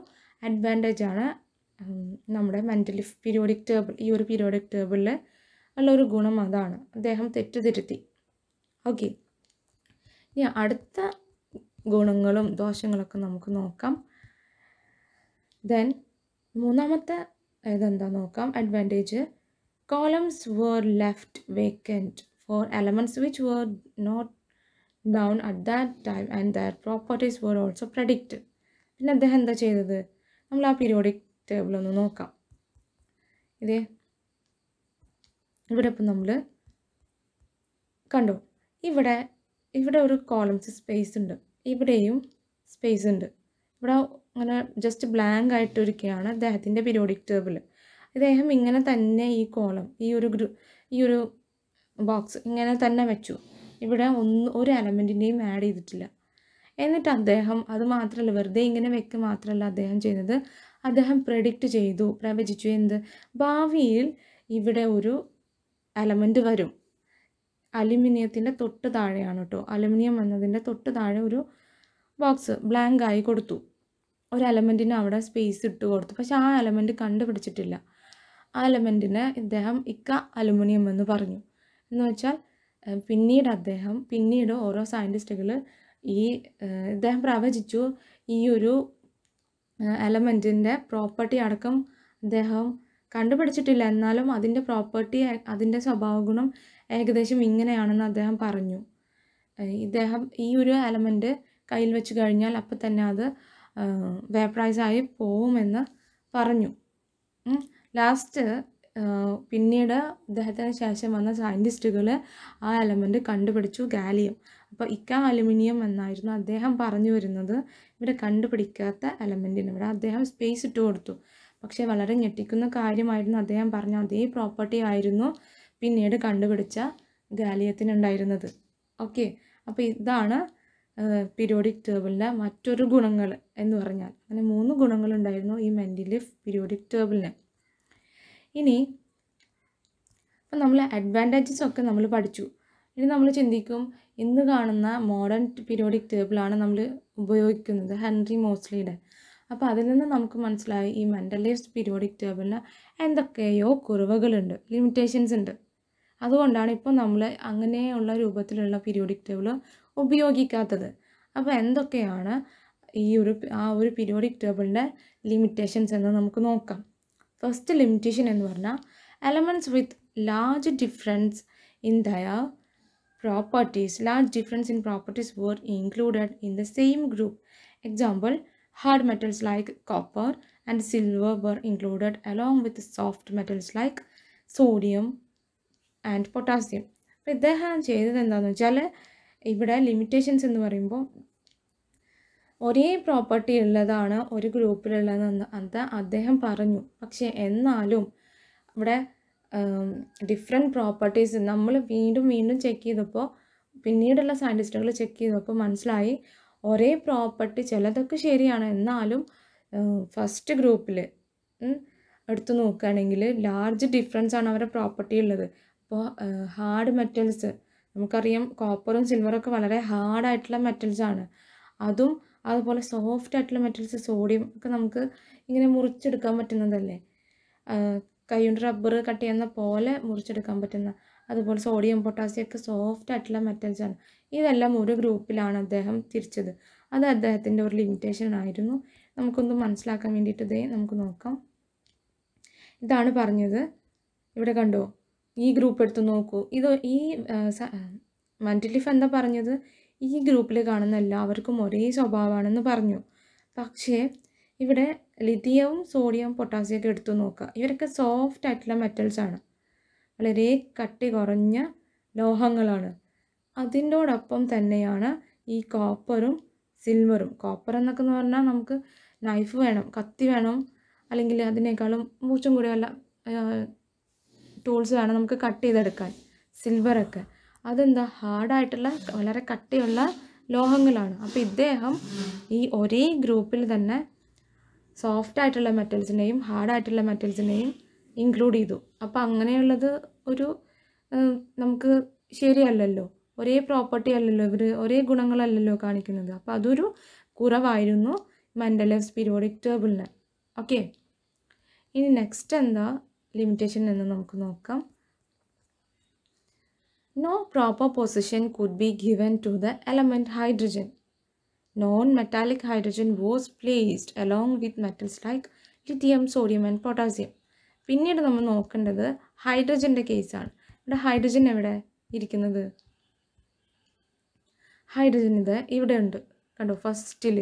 അഡ്വാൻറ്റേജ് ആണ് നമ്മുടെ മെൻ്റലി പീരിയോഡിക് ടേബിൾ ഈ ഒരു പീരിയോഡിക് ടേബിളിൽ ഉള്ളൊരു ഒരു ഗുണം അതാണ് അദ്ദേഹം തെറ്റുതിരുത്തി ഓക്കെ ഇനി അടുത്ത ഗുണങ്ങളും ദോഷങ്ങളൊക്കെ നമുക്ക് നോക്കാം ദെൻ മൂന്നാമത്തെ ഇതെന്താ നോക്കാം advantage columns were left vacant for elements which were not down at that time and that properties were also predict പിന്നെ അദ്ദേഹം എന്താ ചെയ്തത് നമ്മൾ ആ പീരിയോഡിക് ഒന്ന് നോക്കാം ഇതേ ഇവിടെ ഇപ്പം നമ്മൾ കണ്ടു ഇവിടെ ഇവിടെ ഒരു കോളംസ് സ്പേസ് ഉണ്ട് ഇവിടെയും സ്പേസ് ഉണ്ട് ഇവിടെ അങ്ങനെ ജസ്റ്റ് ബ്ലാങ്ക് ആയിട്ടിരിക്കുകയാണ് അദ്ദേഹത്തിൻ്റെ പീരിയോഡിക് ടേബിൾ ഇദ്ദേഹം ഇങ്ങനെ തന്നെ ഈ കോളം ഈ ഒരു ഗ്രൂ ഈ ഒരു ബോക്സ് ഇങ്ങനെ തന്നെ വെച്ചു ഇവിടെ ഒന്ന് ഒരു എലമെൻറ്റിൻ്റെയും ആഡ് ചെയ്തിട്ടില്ല എന്നിട്ട് അദ്ദേഹം അത് മാത്രമല്ല വെറുതെ ഇങ്ങനെ വെക്കുക മാത്രമല്ല അദ്ദേഹം ചെയ്യുന്നത് അദ്ദേഹം പ്രഡിക്റ്റ് ചെയ്തു പ്രവചിച്ചു എന്ത് ഭാവിയിൽ ഇവിടെ ഒരു എലമെൻ്റ് വരും അലുമിനിയത്തിൻ്റെ തൊട്ട് താഴെയാണ് കേട്ടോ അലുമിനിയം വന്നതിൻ്റെ തൊട്ട് താഴെ ഒരു ബോക്സ് ബ്ലാങ്ക് ആയി കൊടുത്തു ഒരു എലമെൻറ്റിന് അവിടെ സ്പേസ് ഇട്ട് കൊടുത്തു പക്ഷെ ആ എലമെൻറ്റ് കണ്ടുപിടിച്ചിട്ടില്ല ആ എലമെൻറ്റിനെ ഇദ്ദേഹം ഇക്ക അലുമിനിയം എന്ന് പറഞ്ഞു എന്ന് വെച്ചാൽ പിന്നീട് അദ്ദേഹം പിന്നീട് ഓരോ സയൻറ്റിസ്റ്റുകൾ ഈ ഇദ്ദേഹം പ്രവചിച്ചു ഈ ഒരു എലമെൻറ്റിൻ്റെ പ്രോപ്പർട്ടി അടക്കം അദ്ദേഹം കണ്ടുപിടിച്ചിട്ടില്ല എന്നാലും അതിൻ്റെ പ്രോപ്പർട്ടി അതിൻ്റെ സ്വഭാവഗുണം ഏകദേശം ഇങ്ങനെയാണെന്ന് അദ്ദേഹം പറഞ്ഞു ഇദ്ദേഹം ഈ ഒരു എലമെൻറ്റ് കയ്യിൽ വെച്ച് കഴിഞ്ഞാൽ അപ്പം തന്നെ അത് ആയി പോകുമെന്ന് പറഞ്ഞു ലാസ്റ്റ് പിന്നീട് അദ്ദേഹത്തിന് ശേഷം വന്ന സയൻറ്റിസ്റ്റുകൾ ആ എലമെൻറ്റ് കണ്ടുപിടിച്ചു ഗാലിയം അപ്പോൾ ഇക്ക അലുമിനിയം എന്നായിരുന്നു അദ്ദേഹം പറഞ്ഞു വരുന്നത് ഇവിടെ കണ്ടുപിടിക്കാത്ത എലമെൻറ്റിന് ഇവിടെ അദ്ദേഹം സ്പേസ് ഇട്ട് കൊടുത്തു പക്ഷേ വളരെ ഞെട്ടിക്കുന്ന കാര്യമായിരുന്നു അദ്ദേഹം പറഞ്ഞ അതേ പ്രോപ്പർട്ടി ആയിരുന്നു പിന്നീട് കണ്ടുപിടിച്ച ഗാലിയത്തിനുണ്ടായിരുന്നത് ഓക്കെ അപ്പോൾ ഇതാണ് പീരിയോഡിക് ടേബിളിൻ്റെ മറ്റൊരു ഗുണങ്ങൾ എന്ന് പറഞ്ഞാൽ അങ്ങനെ മൂന്ന് ഗുണങ്ങളുണ്ടായിരുന്നു ഈ മെൻറ്റിലി പീരിയോഡിക് ടേബിളിന് ഇനി അപ്പം നമ്മൾ അഡ്വാൻറ്റേജസ് ഒക്കെ നമ്മൾ പഠിച്ചു ഇനി നമ്മൾ ചിന്തിക്കും ഇന്ന് കാണുന്ന മോഡേൺ പീരിയോഡിക് ടേബിളാണ് നമ്മൾ ഉപയോഗിക്കുന്നത് ഹെൻറി മോസ്ലിയുടെ അപ്പോൾ അതിൽ നിന്ന് നമുക്ക് മനസ്സിലായി ഈ മെൻ്റലൈസ്ഡ് പീരിയോഡിക് ടേബിളിന് എന്തൊക്കെയോ കുറവുകളുണ്ട് ലിമിറ്റേഷൻസ് ഉണ്ട് അതുകൊണ്ടാണ് ഇപ്പോൾ നമ്മൾ അങ്ങനെയുള്ള രൂപത്തിലുള്ള പീരിയോഡിക് ടേബിൾ ഉപയോഗിക്കാത്തത് അപ്പോൾ എന്തൊക്കെയാണ് ഈ ഒരു ആ ഒരു പീരിയോഡിക് ടേബിളിൻ്റെ ലിമിറ്റേഷൻസ് എന്ന് നമുക്ക് നോക്കാം ഫസ്റ്റ് ലിമിറ്റേഷൻ എന്ന് പറഞ്ഞാൽ elements with large difference in their properties. Large difference in properties were included in the same group. Example, hard metals like copper and silver were included along with soft metals like sodium and potassium അപ്പോൾ ഇദ്ദേഹം ചെയ്തത് എന്താണെന്ന് വെച്ചാൽ ഇവിടെ limitations എന്ന് പറയുമ്പോൾ ഒരേ property ഉള്ളതാണ് ഒരു ഗ്രൂപ്പിലുള്ളതെന്ന് അത് അദ്ദേഹം പറഞ്ഞു പക്ഷേ എന്നാലും ഇവിടെ ഡിഫറെൻറ്റ് പ്രോപ്പർട്ടീസ് നമ്മൾ വീണ്ടും വീണ്ടും ചെക്ക് ചെയ്തപ്പോൾ പിന്നീടുള്ള സയൻറ്റിസ്റ്റുകൾ ചെക്ക് ചെയ്തപ്പോൾ മനസ്സിലായി ഒരേ പ്രോപ്പർട്ടി ചിലതൊക്കെ ശരിയാണ് എന്നാലും ഫസ്റ്റ് ഗ്രൂപ്പിൽ എടുത്തു നോക്കുകയാണെങ്കിൽ ലാർജ് ഡിഫറൻസ് ആണ് അവരുടെ പ്രോപ്പർട്ടി ഉള്ളത് അപ്പോൾ ഹാർഡ് മെറ്റൽസ് നമുക്കറിയാം കോപ്പറും സിൽവറും ഒക്കെ വളരെ ഹാർഡായിട്ടുള്ള മെറ്റൽസാണ് അതും അതുപോലെ സോഫ്റ്റ് ആയിട്ടുള്ള മെറ്റൽസ് സോഡിയം ഒക്കെ നമുക്ക് ഇങ്ങനെ മുറിച്ചെടുക്കാൻ പറ്റുന്നതല്ലേ കൈകൊണ്ട് റബ്ബർ കട്ട് ചെയ്യുന്ന പോലെ മുറിച്ചെടുക്കാൻ പറ്റുന്ന അതുപോലെ സോഡിയം പൊട്ടാസ്യം ഒക്കെ സോഫ്റ്റ് ആയിട്ടുള്ള മെറ്റൽസാണ് ഇതെല്ലാം ഒരു ഗ്രൂപ്പിലാണ് അദ്ദേഹം തിരിച്ചത് അത് അദ്ദേഹത്തിൻ്റെ ഒരു ലിമിറ്റേഷൻ ആയിരുന്നു നമുക്കൊന്ന് മനസ്സിലാക്കാൻ വേണ്ടിയിട്ട് ഇതേ നമുക്ക് നോക്കാം ഇതാണ് പറഞ്ഞത് ഇവിടെ കണ്ടോ ഈ ഗ്രൂപ്പ് എടുത്ത് നോക്കൂ ഇത് ഈ മൻഡലിഫ് എന്താ പറഞ്ഞത് ഈ ഗ്രൂപ്പിൽ കാണുന്ന എല്ലാവർക്കും ഒരേ സ്വഭാവമാണെന്ന് പറഞ്ഞു പക്ഷേ ഇവിടെ ലിഥിയവും സോഡിയവും ഒക്കെ എടുത്തു നോക്കുക ഇവരൊക്കെ സോഫ്റ്റ് ആയിട്ടുള്ള മെറ്റൽസാണ് വളരെ കട്ടി കുറഞ്ഞ ലോഹങ്ങളാണ് അതിൻ്റോടൊപ്പം തന്നെയാണ് ഈ കോപ്പറും സിൽവറും കോപ്പർ എന്നൊക്കെ എന്ന് പറഞ്ഞാൽ നമുക്ക് നൈഫ് വേണം കത്തി വേണം അല്ലെങ്കിൽ അതിനേക്കാളും മൂച്ചും കൂടി വല്ല ടൂൾസ് വേണം നമുക്ക് കട്ട് ചെയ്തെടുക്കാൻ സിൽവറൊക്കെ അതെന്താ ഹാർഡായിട്ടുള്ള വളരെ കട്ടിയുള്ള ലോഹങ്ങളാണ് അപ്പോൾ ഇദ്ദേഹം ഈ ഒരേ ഗ്രൂപ്പിൽ തന്നെ സോഫ്റ്റ് ആയിട്ടുള്ള മെറ്റൽസിനെയും ആയിട്ടുള്ള മെറ്റൽസിനെയും ഇൻക്ലൂഡ് ചെയ്തു അപ്പോൾ അങ്ങനെയുള്ളത് ഒരു നമുക്ക് ശരിയല്ലല്ലോ ഒരേ പ്രോപ്പർട്ടി അല്ലല്ലോ ഇവർ ഒരേ ഗുണങ്ങളല്ലല്ലോ കാണിക്കുന്നത് അപ്പോൾ അതൊരു കുറവായിരുന്നു മെൻ്റലവ്സ് പീരിയോഡിക് ടേബിളിന് ഓക്കെ ഇനി നെക്സ്റ്റ് എന്താ ലിമിറ്റേഷൻ എന്ന് നമുക്ക് നോക്കാം no proper position could be given to the element hydrogen Non-metallic hydrogen was placed along with metals like lithium, sodium and potassium. പിന്നീട് നമ്മൾ നോക്കേണ്ടത് ഹൈഡ്രജൻ്റെ കേസാണ് ഇവിടെ ഹൈഡ്രജൻ എവിടെ ഇരിക്കുന്നത് ഹൈഡ്രജൻ ഇത് ഇവിടെ ഉണ്ട് കണ്ടോ ഫസ്റ്റിൽ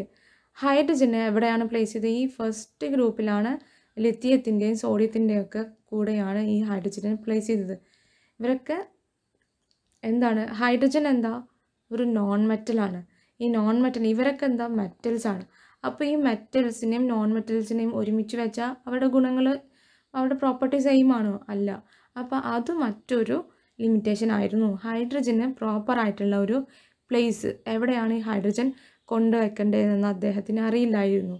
ഹൈഡ്രജന് എവിടെയാണ് പ്ലേസ് ചെയ്തത് ഈ ഫസ്റ്റ് ഗ്രൂപ്പിലാണ് ലിത്തിയത്തിൻ്റെയും സോഡിയത്തിൻ്റെയും ഒക്കെ കൂടെയാണ് ഈ ഹൈഡ്രജനെ പ്ലേസ് ചെയ്തത് ഇവരൊക്കെ എന്താണ് ഹൈഡ്രജൻ എന്താ ഒരു നോൺ മെറ്റലാണ് ഈ നോൺ മെറ്റൽ ഇവരൊക്കെ എന്താ മെറ്റൽസാണ് അപ്പോൾ ഈ മെറ്റൽസിനെയും നോൺ മെറ്റൽസിനെയും ഒരുമിച്ച് വെച്ചാൽ അവരുടെ ഗുണങ്ങൾ അവരുടെ പ്രോപ്പർട്ടി സെയിം ആണോ അല്ല അപ്പോൾ അത് മറ്റൊരു ലിമിറ്റേഷൻ ആയിരുന്നു ഹൈഡ്രജന് പ്രോപ്പറായിട്ടുള്ള ഒരു പ്ലേസ് എവിടെയാണ് ഈ ഹൈഡ്രജൻ കൊണ്ടുവയ്ക്കേണ്ടതെന്ന് അദ്ദേഹത്തിന് അറിയില്ലായിരുന്നു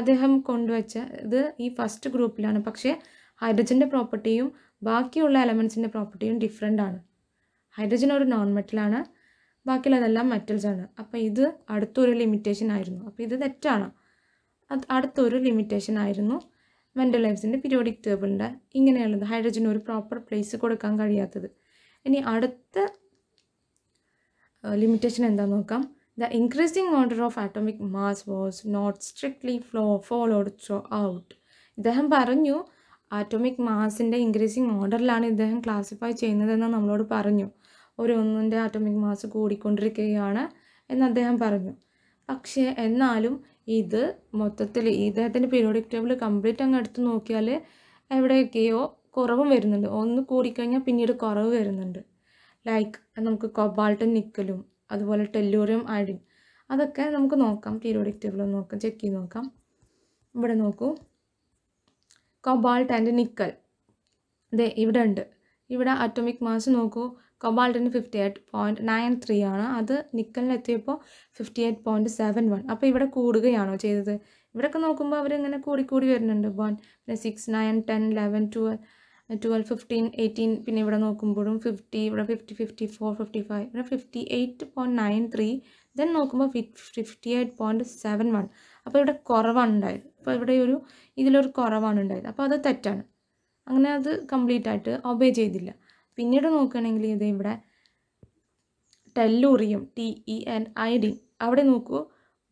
അദ്ദേഹം കൊണ്ടുവച്ച ഇത് ഈ ഫസ്റ്റ് ഗ്രൂപ്പിലാണ് പക്ഷേ ഹൈഡ്രജൻ്റെ പ്രോപ്പർട്ടിയും ബാക്കിയുള്ള എലമെൻസിൻ്റെ പ്രോപ്പർട്ടിയും ഡിഫറെൻ്റ് ആണ് ഹൈഡ്രജൻ ഒരു നോൺ മെറ്റലാണ് ബാക്കിയുള്ളതെല്ലാം മെറ്റൽസ് ആണ് അപ്പോൾ ഇത് അടുത്തൊരു ലിമിറ്റേഷൻ ആയിരുന്നു അപ്പോൾ ഇത് തെറ്റാണ് അത് അടുത്തൊരു ലിമിറ്റേഷൻ ആയിരുന്നു മെൻ്റൽ ലൈഫ്സിൻ്റെ പീരിയോഡിക് ടേബിളിൻ്റെ ഇങ്ങനെയുള്ളത് ഹൈഡ്രജന് ഒരു പ്രോപ്പർ പ്ലേസ് കൊടുക്കാൻ കഴിയാത്തത് ഇനി അടുത്ത ലിമിറ്റേഷൻ എന്താണെന്ന് നോക്കാം the increasing order of atomic mass was not strictly flow followed throughout ഇദ്ദേഹം പറഞ്ഞു ആറ്റോമിക് മാസിൻ്റെ ഇൻക്രീസിങ് ഓർഡറിലാണ് ഇദ്ദേഹം ക്ലാസിഫൈ ചെയ്യുന്നതെന്ന് നമ്മളോട് പറഞ്ഞു ഓരോന്നിൻ്റെ ആറ്റോമിക് മാസ് കൂടിക്കൊണ്ടിരിക്കുകയാണ് എന്ന് അദ്ദേഹം പറഞ്ഞു പക്ഷേ എന്നാലും ഇത് മൊത്തത്തിൽ ഇദ്ദേഹത്തിൻ്റെ പീരിയോഡിക് ടേബിൾ കംപ്ലീറ്റ് അങ്ങ് എടുത്ത് നോക്കിയാൽ എവിടെയൊക്കെയോ കുറവും വരുന്നുണ്ട് ഒന്ന് കൂടിക്കഴിഞ്ഞാൽ പിന്നീട് കുറവ് വരുന്നുണ്ട് ലൈക്ക് നമുക്ക് കൊബാൾട്ടും നിക്കലും അതുപോലെ ടെല്ലൂറിയം അയഡിൻ അതൊക്കെ നമുക്ക് നോക്കാം പീരിയോഡിക് ടേബിൾ നോക്കാം ചെക്ക് ചെയ്ത് നോക്കാം ഇവിടെ നോക്കൂ കൊബാൾട്ട് ആൻഡ് നിക്കൽ അതെ ഇവിടെ ഉണ്ട് ഇവിടെ അറ്റോമിക് മാസ് നോക്കൂ കൊബാൾട്ടിന് fifty eight point nine three ആണ് അത് നിക്കലിനെത്തിയപ്പോൾ fifty eight point seven one അപ്പോൾ ഇവിടെ കൂടുകയാണോ ചെയ്തത് ഇവിടെയൊക്കെ നോക്കുമ്പോൾ അവരിങ്ങനെ കൂടിക്കൂടി വരുന്നുണ്ട് ബോൺ പിന്നെ six nine ten eleven twelve twelve fifteen eighteen പിന്നെ ഇവിടെ നോക്കുമ്പോഴും ഫിഫ്റ്റി ഇവിടെ fifty fifty four fifty five ഇവിടെ fifty eight point nine three then നോക്കുമ്പോൾ fifty eight point seven one അപ്പോൾ ഇവിടെ കുറവാണ് ഉണ്ടായത് അപ്പോൾ ഇവിടെ ഒരു ഇതിലൊരു കുറവാണ് ഉണ്ടായത് അപ്പോൾ അത് തെറ്റാണ് അങ്ങനെ അത് കംപ്ലീറ്റ് ആയിട്ട് ഒബേ ചെയ്തില്ല പിന്നീട് നോക്കുകയാണെങ്കിൽ ഇത് ഇവിടെ tellurium T E I D അവിടെ നോക്കൂ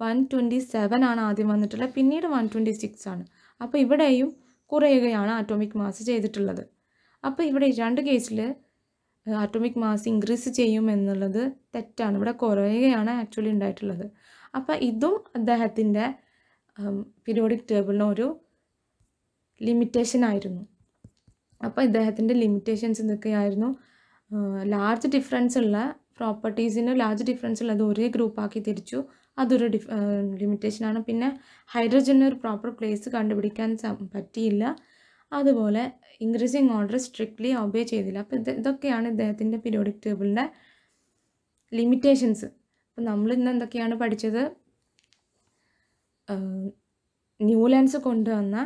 വൺ ട്വൻറ്റി സെവൻ ആണ് ആദ്യം വന്നിട്ടുള്ളത് പിന്നീട് വൺ ട്വൻറ്റി സിക്സ് ആണ് അപ്പോൾ ഇവിടെയും കുറയുകയാണ് ആറ്റോമിക് മാസ് ചെയ്തിട്ടുള്ളത് അപ്പോൾ ഇവിടെ രണ്ട് കേസിൽ ആറ്റോമിക് മാസ് ഇൻക്രീസ് ചെയ്യും എന്നുള്ളത് തെറ്റാണ് ഇവിടെ കുറയുകയാണ് ആക്ച്വലി ഉണ്ടായിട്ടുള്ളത് അപ്പോൾ ഇതും അദ്ദേഹത്തിൻ്റെ പീരിയോഡിക് ടേബിളിനൊരു ലിമിറ്റേഷൻ ആയിരുന്നു അപ്പോൾ ഇദ്ദേഹത്തിൻ്റെ ലിമിറ്റേഷൻസ് എന്തൊക്കെയായിരുന്നു ലാർജ് ഡിഫറൻസ് ഉള്ള പ്രോപ്പർട്ടീസിന് ലാർജ് ഡിഫറൻസ് ഉള്ളത് ഒരേ ഗ്രൂപ്പാക്കി തിരിച്ചു അതൊരു ഡിഫ് ലിമിറ്റേഷനാണ് പിന്നെ ഹൈഡ്രജന് ഒരു പ്രോപ്പർ പ്ലേസ് കണ്ടുപിടിക്കാൻ പറ്റിയില്ല അതുപോലെ ഇൻക്രീസിങ് ഓർഡർ സ്ട്രിക്ട്ലി ഒബേ ചെയ്തില്ല അപ്പോൾ ഇത് ഇതൊക്കെയാണ് ഇദ്ദേഹത്തിൻ്റെ പീരിയോഡിക് ടേബിളിൻ്റെ ലിമിറ്റേഷൻസ് അപ്പം നമ്മൾ ഇന്ന് എന്തൊക്കെയാണ് പഠിച്ചത് ന്യൂലാൻഡ്സ് കൊണ്ടുവന്ന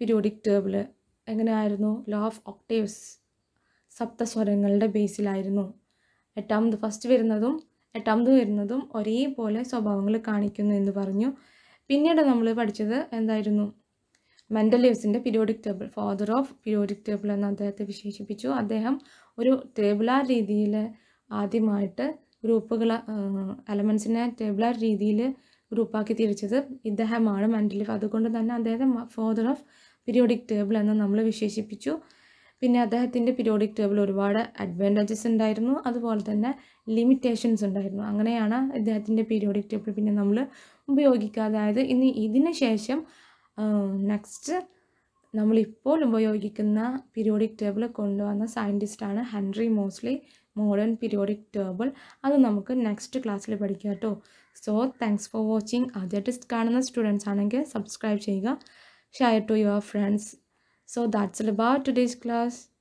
പീരിയോഡിക് ടേബിള് എങ്ങനെയായിരുന്നു ലോ ഓഫ് ഒക്ടേവ്സ് സപ്തസ്വരങ്ങളുടെ ബേസിലായിരുന്നു എട്ടാമത് ഫസ്റ്റ് വരുന്നതും എട്ടാമത് വരുന്നതും ഒരേപോലെ സ്വഭാവങ്ങൾ കാണിക്കുന്നു എന്ന് പറഞ്ഞു പിന്നീട് നമ്മൾ പഠിച്ചത് എന്തായിരുന്നു മെൻഡലേവ്സിൻ്റെ periodic table father of periodic table എന്ന് അദ്ദേഹത്തെ വിശേഷിപ്പിച്ചു അദ്ദേഹം ഒരു ടേബിളാർ രീതിയിൽ ആദ്യമായിട്ട് ഗ്രൂപ്പുകൾ എലമെൻസിനെ ടേബിളാർ രീതിയിൽ ഗ്രൂപ്പാക്കി തിരിച്ചത് ഇദ്ദേഹമാണ് മെൻഡലേവ് അതുകൊണ്ട് തന്നെ അദ്ദേഹത്തെ ഫാദർ ഓഫ് പീരിയോഡിക് ടേബിൾ എന്ന് നമ്മൾ വിശേഷിപ്പിച്ചു പിന്നെ അദ്ദേഹത്തിൻ്റെ പീരിയോഡിക് ടേബിൾ ഒരുപാട് അഡ്വാൻറ്റേജസ് ഉണ്ടായിരുന്നു അതുപോലെ തന്നെ ലിമിറ്റേഷൻസ് ഉണ്ടായിരുന്നു അങ്ങനെയാണ് ഇദ്ദേഹത്തിൻ്റെ പീരിയോഡിക് ടേബിൾ പിന്നെ നമ്മൾ ഉപയോഗിക്കുക അതായത് ഇനി ഇതിന് ശേഷം നെക്സ്റ്റ് നമ്മളിപ്പോൾ ഉപയോഗിക്കുന്ന പീരിയോഡിക് ടേബിൾ കൊണ്ടുവന്ന സയൻറ്റിസ്റ്റാണ് Henry Moseley modern periodic table അത് നമുക്ക് നെക്സ്റ്റ് ക്ലാസ്സിൽ പഠിക്കാം കേട്ടോ so thanks for watching test കാണുന്ന സ്റ്റുഡൻസ് ആണെങ്കിൽ സബ്സ്ക്രൈബ് ചെയ്യുക share it to your friends so that's all about today's class